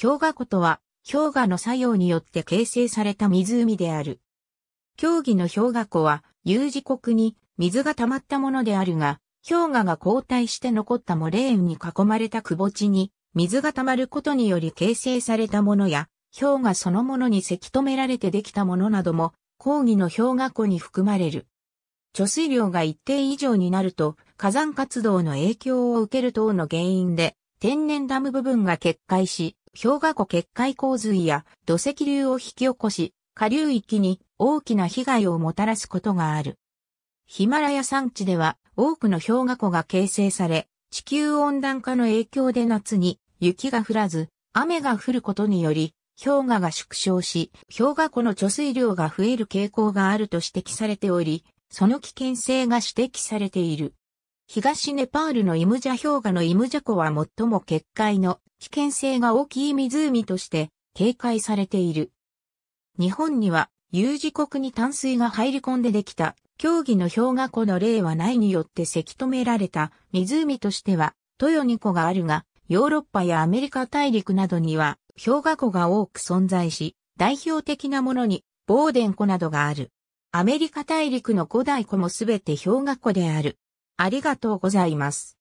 氷河湖とは、氷河の作用によって形成された湖である。競技の氷河湖は、有事国に水が溜まったものであるが、氷河が後退して残ったモレーンに囲まれた窪地に、水が溜まることにより形成されたものや、氷河そのものにせき止められてできたものなども、抗議の氷河湖に含まれる。貯水量が一定以上になると、火山活動の影響を受ける等の原因で、天然ダム部分が決壊し、氷河湖決壊洪水や土石流を引き起こし、下流域に大きな被害をもたらすことがある。ヒマラヤ山地では多くの氷河湖が形成され、地球温暖化の影響で夏に雪が降らず、雨が降ることにより、氷河が縮小し、氷河湖の貯水量が増える傾向があると指摘されており、その危険性が指摘されている。東ネパールのイムジャ氷河のイムジャ湖は最も決壊の危険性が大きい湖として警戒されている。日本には有事国に淡水が入り込んでできた競技の氷河湖の例はないによってせき止められた湖としては豊二湖があるが、ヨーロッパやアメリカ大陸などには氷河湖が多く存在し、代表的なものにボーデン湖などがある。アメリカ大陸の古代湖もすべて氷河湖である。ありがとうございます。